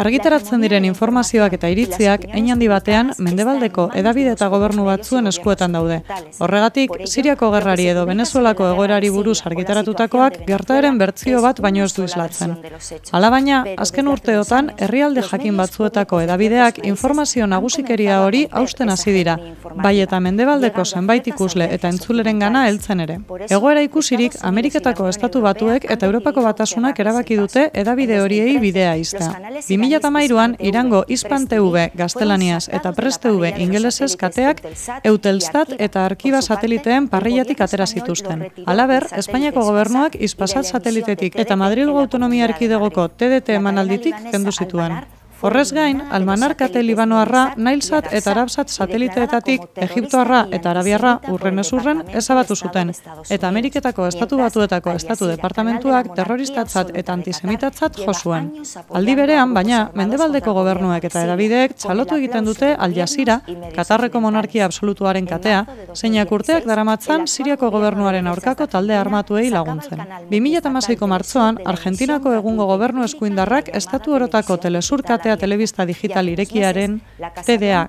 Argitaratzen diren informazioak eta iritziak hein handi batean mendebaldeko edabide eta gobernu batzuen eskuetan daude. Horregatik, Siriako gerrari edo Venezuelako egoerari buruz argitaratutakoak gertaeren bertzio bat baino ez du islatzen. Alabaina, azken urteotan herrialde jakin batzuetako edabideak informazio nagusikeria hori hausten hasi dira, bai eta mendebaldeko zenbait ikusle eta entzuleren heltzen ere. Egoera ikusirik Ameriketako Estatu Batuek eta Europako Batasunak erabaki dute edabide horiei bidea iztea. 2008an Irango Hispan TV gaztelaniaz eta Prest TV ingelesez kateak Eutelstat eta Arkiba sateliteen parrilatik atera zituzten. Halaber, Espainiako gobernuak Hispasat satelitetik eta Madrilgo Autonomia Erkidegoko TDT emanalditik kendu zituen. Horrez gain, almanarkate libanoarra, nailzat eta Arabsat sateliteetatik, Egiptoarra eta arabiarra urren ez urren ezabatu zuten, eta Ameriketako Estatu Batuetako Estatu Departamentuak terroristatzat eta antisemitatzat josuen. Aldi berean, baina, mendebaldeko gobernuak eta erabideek txalotu egiten dute Al Katarreko monarkia absolutuaren katea, zeinak urteak daramatzan Siriako gobernuaren aurkako talde armatuei laguntzen. 2008ko martzoan, Argentinako egungo gobernu eskuindarrak Estatu Orotako telesurkatea gaztea telebista digital irekiaren TDA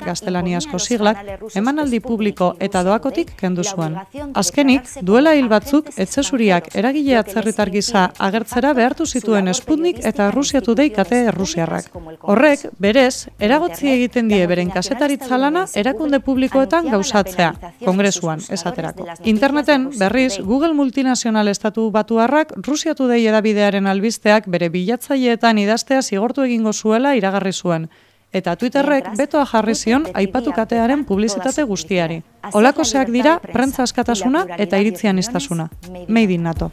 asko siglak emanaldi publiko eta doakotik kendu zuen. Azkenik, duela hil batzuk etxesuriak eragile atzerritar gisa agertzera behartu zituen Sputnik eta Rusiatu deikate Rusiarrak. Horrek, berez, eragotzi egiten die beren kasetaritza lana erakunde publikoetan gauzatzea, kongresuan, esaterako. Interneten, berriz, Google multinazional estatu batuarrak Rusiatu dei edabidearen albisteak bere bilatzaileetan idaztea zigortu egingo zuela iragatzen iragarri zuen, eta Twitterrek betoa jarri zion aipatu katearen publizitate guztiari. Olako zeak dira prentza askatasuna eta iritzian iztasuna. Made in NATO.